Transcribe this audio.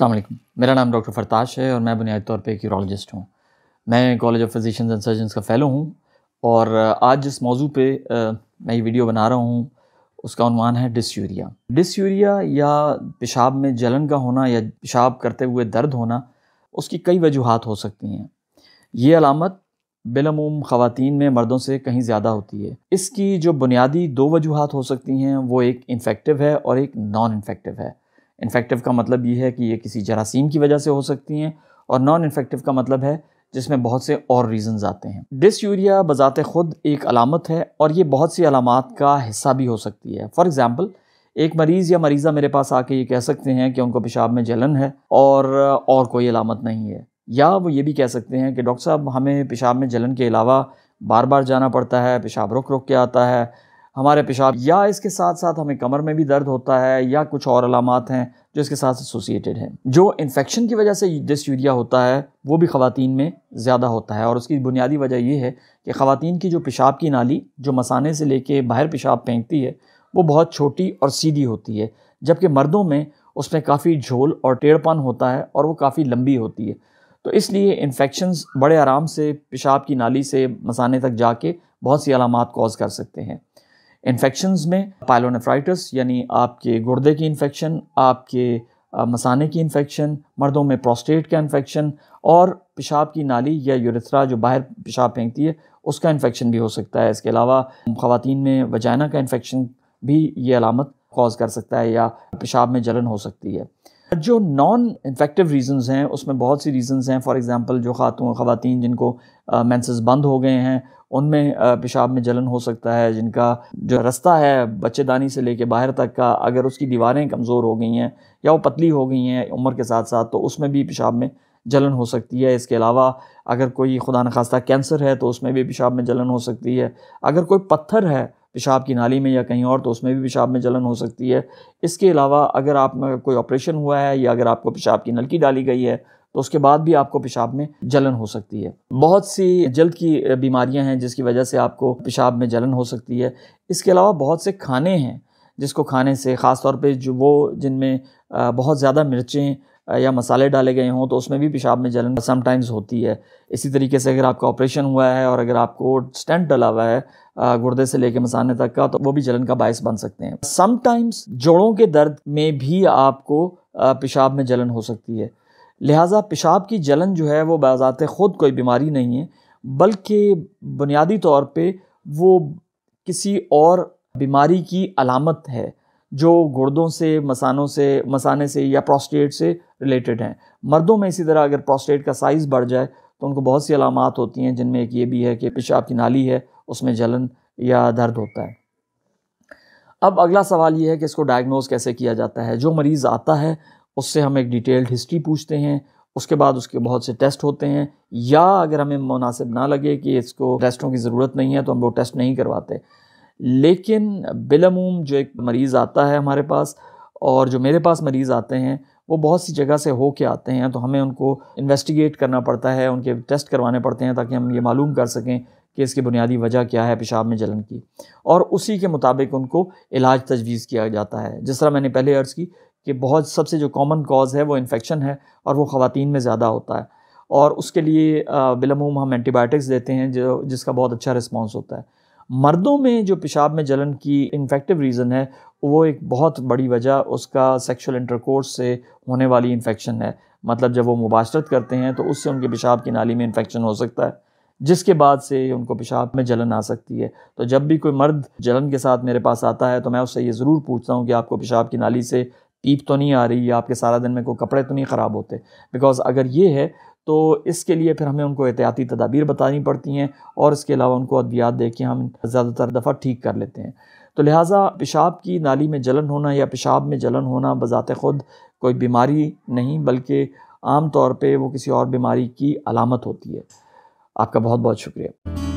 अलैक्म मेरा नाम डॉक्टर फरताश है और मैं बुनियादी तौर पर एक यूरोलॉजिस्ट हूँ मैं college of physician and surgeon का फैलो हूँ और आज जिस मौजू पे मैं ये वीडियो बना रहा हूँ उसका अनुमान है डिस यूरिया या पेशाब में जलन का होना या पेशाब करते हुए दर्द होना उसकी कई वजूहत हो सकती हैं ये अलामत बिलमूम ख़वान में मर्दों से कहीं ज़्यादा होती है इसकी जो बुनियादी दो वजूहत हो सकती हैं वो एक इन्फेक्टिव है और एक नॉन इन्फेक्टिव है इन्फेक्टिव का मतलब ये है कि ये किसी जरासीम की वजह से हो सकती हैं और नॉन इन्फेक्टिव का मतलब है जिसमें बहुत से और रीज़न्स आते हैं डिस यूरिया बज़ात ख़ुद एक अलामत है और ये बहुत सी अलामत का हिस्सा भी हो सकती है फ़ॉर एग्ज़ाम्पल एक मरीज़ या मरीज़ा मेरे पास आके ये कह सकते हैं कि उनको पेशाब में जलन है और और कोई अलामत नहीं है या वो ये भी कह सकते हैं कि डॉक्टर साहब हमें पेशाब में जलन के अलावा बार बार जाना पड़ता है पेशाब रुक रुक के आता है हमारे पेशाब या इसके साथ साथ हमें कमर में भी दर्द होता है या कुछ और अलामत हैं जो इसके साथ एसोसिएटेड हैं जो इन्फेक्शन की वजह से डिस यूरिया होता है वो भी ख़वातीन में ज़्यादा होता है और उसकी बुनियादी वजह यह है कि खातन की जो पेशाब की नाली जो मसाने से लेके बाहर पेशाब फेंकती है वो बहुत छोटी और सीधी होती है जबकि मर्दों में उसमें काफ़ी झोल और टेढ़पन होता है और वो काफ़ी लंबी होती है तो इसलिए इन्फेक्शन बड़े आराम से पेशाब की नाली से मसाने तक जाके बहुत सी अलामत कॉज कर सकते हैं इन्फेक्शंस में पायलोनेफ्राइटिस यानी आपके गुर्दे की इन्फेक्शन आपके मसाने की इन्फेक्शन मर्दों में प्रोस्टेट का इन्फेक्शन और पेशाब की नाली या यूरिथ्रा जो बाहर पेशाब फेंकती है उसका इन्फेक्शन भी हो सकता है इसके अलावा ख़वान में वजाना का इन्फेक्शन भी ये अलामत कॉज कर सकता है या पेशाब में जलन हो सकती है जो नॉन इन्फेक्टिव रीजंस हैं उसमें बहुत सी रीजंस हैं फॉर एग्जांपल जो खातून ख़वातीन जिनको मेंसेस बंद हो गए हैं उनमें पेशाब में जलन हो सकता है जिनका जो रास्ता है बच्चेदानी से लेके बाहर तक का अगर उसकी दीवारें कमज़ोर हो गई हैं या वो पतली हो गई हैं उम्र के साथ साथ तो उसमें भी पेशाब में जलन हो सकती है इसके अलावा अगर कोई खुदा नखास्ता कैंसर है तो उसमें भी पेशाब में जलन हो सकती है अगर कोई पत्थर है पेशाब की नाली में या कहीं और तो उसमें भी पेशाब में जलन हो सकती है इसके अलावा अगर आप में कोई ऑपरेशन हुआ है या अगर आपको पेशाब की नलकी डाली गई है तो उसके बाद भी आपको पेशाब में जलन हो सकती है बहुत सी जल्द की बीमारियां हैं जिसकी वजह से आपको पेशाब में जलन हो सकती है इसके अलावा बहुत से खाने हैं जिसको खाने से ख़ास तौर जो वो जिनमें बहुत ज़्यादा मिर्चें या मसाले डाले गए हों तो उसमें भी पेशाब में जलन समटाइम्स होती है इसी तरीके से अगर आपका ऑपरेशन हुआ है और अगर आपको स्टेंट डला हुआ है गुर्दे से लेकर मसाने तक का तो वो भी जलन का बायस बन सकते हैं समटाइम्स जोड़ों के दर्द में भी आपको पेशाब में जलन हो सकती है लिहाजा पेशाब की जलन जो है वो बाज़ात ख़ुद कोई बीमारी नहीं है बल्कि बुनियादी तौर पे वो किसी और बीमारी की अलामत है जो गुर्दों से मसानों से मसाने से या प्रोस्टेट से रिलेटेड हैं मर्दों में इसी तरह अगर प्रोस्टेट का साइज़ बढ़ जाए तो उनको बहुत सी अलामत होती हैं जिनमें एक ये भी है कि पेशाब की नाली है उसमें जलन या दर्द होता है अब अगला सवाल ये है कि इसको डायग्नोज कैसे किया जाता है जो मरीज़ आता है उससे हम एक डिटेल्ड हिस्ट्री पूछते हैं उसके बाद उसके बहुत से टेस्ट होते हैं या अगर हमें मुनासिब ना लगे कि इसको टेस्टों की ज़रूरत नहीं है तो हम वो टेस्ट नहीं करवाते लेकिन बिलमूम जो एक मरीज़ आता है हमारे पास और जो मेरे पास मरीज़ आते हैं वो बहुत सी जगह से हो के आते हैं तो हमें उनको इन्वेस्टिगेट करना पड़ता है उनके टेस्ट करवाने पड़ते हैं ताकि हम ये मालूम कर सकें कि इसकी बुनियादी वजह क्या है पेशाब में जलन की और उसी के मुताबिक उनको इलाज तजवीज़ किया जाता है जिस तरह मैंने पहले अर्ज़ की कि बहुत सबसे जो कॉमन कॉज है वो इन्फेक्शन है और वो ख़वान में ज़्यादा होता है और उसके लिए बिलमूम हम एंटीबायोटिक्स देते हैं जो जिसका बहुत अच्छा रिस्पॉन्स होता है मर्दों में जो पेशाब में जलन की इन्फेक्टिव रीज़न है वो एक बहुत बड़ी वजह उसका सेक्सुअल इंटरकोर्स से होने वाली इन्फेक्शन है मतलब जब वो मुबाशरत करते हैं तो उससे उनके पेशाब की नाली में इन्फेक्शन हो सकता है जिसके बाद से उनको पेशाब में जलन आ सकती है तो जब भी कोई मर्द जलन के साथ मेरे पास आता है तो मैं उससे ये ज़रूर पूछता हूँ कि आपको पेशाब की नाली से पीप तो नहीं आ रही या आपके सारा दिन में कोई कपड़े तो नहीं ख़राब होते बिकॉज़ अगर ये है तो इसके लिए फिर हमें उनको एहतियाती तदाबीर बतानी पड़ती हैं और इसके अलावा उनको अद्वियात दे के हम ज़्यादातर दफ़ा ठीक कर लेते हैं तो लिहाजा पेशाब की नाली में जलन होना या पेशाब में जलन होना बज़ात ख़ुद कोई बीमारी नहीं बल्कि आम तौर पर वो किसी और बीमारी की अलामत होती है आपका बहुत बहुत शुक्रिया